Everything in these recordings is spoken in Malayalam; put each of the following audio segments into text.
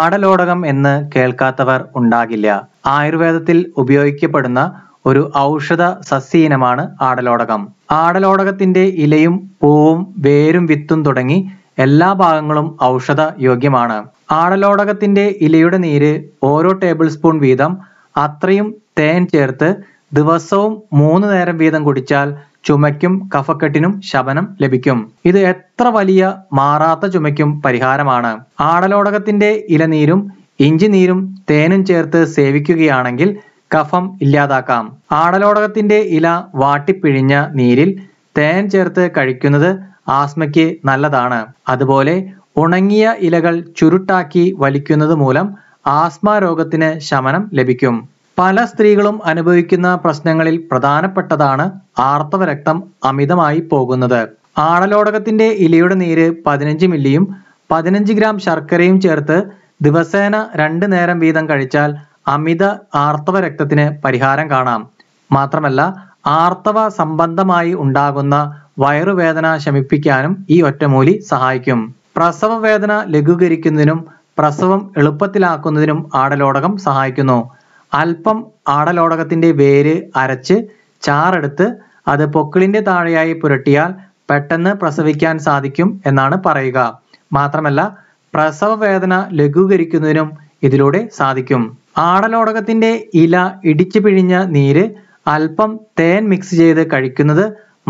ആടലോടകം എന്ന് കേൾക്കാത്തവർ ഉണ്ടാകില്ല ആയുർവേദത്തിൽ ഉപയോഗിക്കപ്പെടുന്ന ഒരു ഔഷധ സസ്യയിനമാണ് ആടലോടകം ആടലോടകത്തിന്റെ ഇലയും പൂവും വേരും വിത്തും തുടങ്ങി എല്ലാ ഭാഗങ്ങളും ഔഷധ യോഗ്യമാണ് ആടലോടകത്തിന്റെ ഇലയുടെ നീര് ഓരോ ടേബിൾ സ്പൂൺ വീതം അത്രയും തേൻ ചേർത്ത് ദിവസവും മൂന്ന് നേരം വീതം കുടിച്ചാൽ ചുമയ്ക്കും കഫക്കെട്ടിനും ശമനം ലഭിക്കും ഇത് എത്ര വലിയ മാറാത്ത ചുമയ്ക്കും പരിഹാരമാണ് ആടലോടകത്തിന്റെ ഇലനീരും ഇഞ്ചിനീരും തേനും ചേർത്ത് സേവിക്കുകയാണെങ്കിൽ കഫം ഇല്ലാതാക്കാം ആടലോടകത്തിന്റെ ഇല വാട്ടിപ്പിഴിഞ്ഞ നീരിൽ തേൻ ചേർത്ത് കഴിക്കുന്നത് ആസ്മയ്ക്ക് നല്ലതാണ് അതുപോലെ ഉണങ്ങിയ ഇലകൾ ചുരുട്ടാക്കി വലിക്കുന്നത് മൂലം ആസ്മ രോഗത്തിന് ശമനം ലഭിക്കും പല സ്ത്രീകളും അനുഭവിക്കുന്ന പ്രശ്നങ്ങളിൽ പ്രധാനപ്പെട്ടതാണ് ആർത്തവരക്തം അമിതമായി പോകുന്നത് ആണലോടകത്തിന്റെ ഇലയുടെ നീര് പതിനഞ്ച് മില്ലിയും പതിനഞ്ച് ഗ്രാം ശർക്കരയും ചേർത്ത് ദിവസേന രണ്ട് നേരം വീതം കഴിച്ചാൽ അമിത ആർത്തവരക്തത്തിന് പരിഹാരം കാണാം മാത്രമല്ല ആർത്തവ സംബന്ധമായി ഉണ്ടാകുന്ന വയറുവേദന ശമിപ്പിക്കാനും ഈ ഒറ്റമൂലി സഹായിക്കും പ്രസവ വേദന ലഘൂകരിക്കുന്നതിനും പ്രസവം എളുപ്പത്തിലാക്കുന്നതിനും ആടലോടകം സഹായിക്കുന്നു അല്പം ആടലോടകത്തിൻ്റെ വേര് അരച്ച് ചാറെടുത്ത് അത് പൊക്കിളിൻ്റെ താഴെയായി പുരട്ടിയാൽ പെട്ടെന്ന് പ്രസവിക്കാൻ സാധിക്കും എന്നാണ് പറയുക മാത്രമല്ല പ്രസവ വേദന ലഘൂകരിക്കുന്നതിനും ഇതിലൂടെ സാധിക്കും ആടലോടകത്തിൻ്റെ ഇല ഇടിച്ചു പിഴിഞ്ഞ നീര് അല്പം തേൻ മിക്സ് ചെയ്ത് കഴിക്കുന്നത്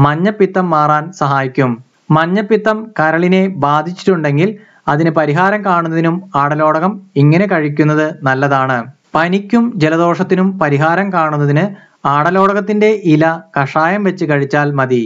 മഞ്ഞപ്പിത്തം മാറാൻ സഹായിക്കും മഞ്ഞപ്പിത്തം കരളിനെ ബാധിച്ചിട്ടുണ്ടെങ്കിൽ അതിന് പരിഹാരം കാണുന്നതിനും ആടലോടകം ഇങ്ങനെ കഴിക്കുന്നത് നല്ലതാണ് പനിക്കും ജലദോഷത്തിനും പരിഹാരം കാണുന്നതിന് ആടലോടകത്തിന്റെ ഇല കഷായം വെച്ച് കഴിച്ചാൽ മതി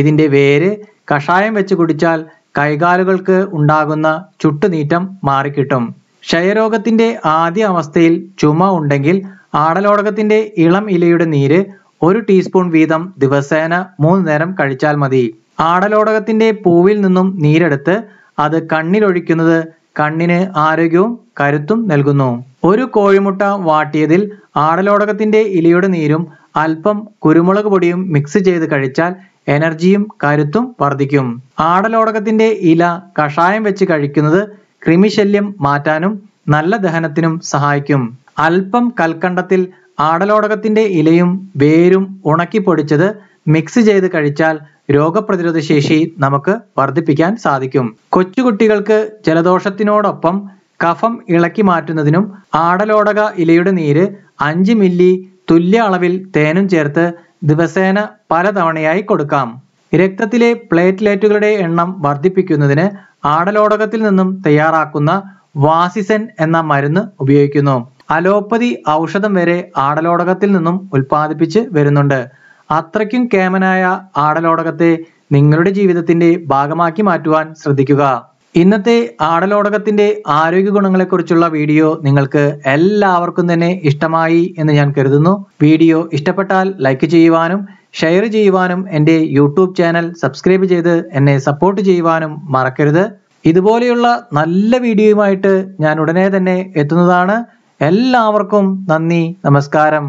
ഇതിന്റെ വേര് കഷായം വെച്ച് കുടിച്ചാൽ കൈകാലുകൾക്ക് ഉണ്ടാകുന്ന ചുട്ടുനീറ്റം മാറിക്കിട്ടും ക്ഷയരോഗത്തിന്റെ ആദ്യ അവസ്ഥയിൽ ചുമ ഉണ്ടെങ്കിൽ ആടലോടകത്തിന്റെ ഇളം ഇലയുടെ നീര് ഒരു ടീസ്പൂൺ വീതം ദിവസേന മൂന്ന് നേരം കഴിച്ചാൽ മതി ആടലോടകത്തിന്റെ പൂവിൽ നിന്നും നീരെടുത്ത് അത് കണ്ണിലൊഴിക്കുന്നത് കണ്ണിന് ആരോഗ്യവും കരുത്തും നൽകുന്നു ഒരു കോഴിമുട്ട വാട്ടിയതിൽ ആടലോടകത്തിന്റെ ഇലയുടെ നീരും അല്പം കുരുമുളക് പൊടിയും മിക്സ് ചെയ്ത് കഴിച്ചാൽ എനർജിയും കരുത്തും വർദ്ധിക്കും ആടലോടകത്തിന്റെ ഇല കഷായം വെച്ച് കഴിക്കുന്നത് ക്രിമിശല്യം മാറ്റാനും നല്ല ദഹനത്തിനും സഹായിക്കും അല്പം കൽക്കണ്ടത്തിൽ ആടലോടകത്തിന്റെ ഇലയും വേരും ഉണക്കി പൊടിച്ചത് മിക്സ് ചെയ്ത് കഴിച്ചാൽ രോഗപ്രതിരോധ ശേഷി നമുക്ക് വർദ്ധിപ്പിക്കാൻ സാധിക്കും കൊച്ചുകുട്ടികൾക്ക് ജലദോഷത്തിനോടൊപ്പം കഫം ഇളക്കി മാറ്റുന്നതിനും ആടലോടക ഇലയുടെ നീര് അഞ്ച് മില്ലി തുല്യ അളവിൽ തേനും ചേർത്ത് ദിവസേന പലതവണയായി കൊടുക്കാം രക്തത്തിലെ പ്ലേറ്റ്ലേറ്റുകളുടെ എണ്ണം വർദ്ധിപ്പിക്കുന്നതിന് ആടലോടകത്തിൽ നിന്നും തയ്യാറാക്കുന്ന വാസിസൻ എന്ന മരുന്ന് ഉപയോഗിക്കുന്നു അലോപ്പതി ഔഷധം വരെ ആടലോടകത്തിൽ നിന്നും ഉൽപ്പാദിപ്പിച്ച് വരുന്നുണ്ട് അത്രയ്ക്കും കേമനായ ആടലോടകത്തെ നിങ്ങളുടെ ജീവിതത്തിന്റെ ഭാഗമാക്കി മാറ്റുവാൻ ശ്രദ്ധിക്കുക ഇന്നത്തെ ആടലോടകത്തിന്റെ ആരോഗ്യ ഗുണങ്ങളെക്കുറിച്ചുള്ള വീഡിയോ നിങ്ങൾക്ക് എല്ലാവർക്കും തന്നെ ഇഷ്ടമായി എന്ന് ഞാൻ കരുതുന്നു വീഡിയോ ഇഷ്ടപ്പെട്ടാൽ ലൈക്ക് ചെയ്യുവാനും ഷെയർ ചെയ്യുവാനും എൻ്റെ യൂട്യൂബ് ചാനൽ സബ്സ്ക്രൈബ് ചെയ്ത് എന്നെ സപ്പോർട്ട് ചെയ്യുവാനും മറക്കരുത് ഇതുപോലെയുള്ള നല്ല വീഡിയോയുമായിട്ട് ഞാൻ ഉടനെ തന്നെ എത്തുന്നതാണ് എല്ലാവർക്കും നന്ദി നമസ്കാരം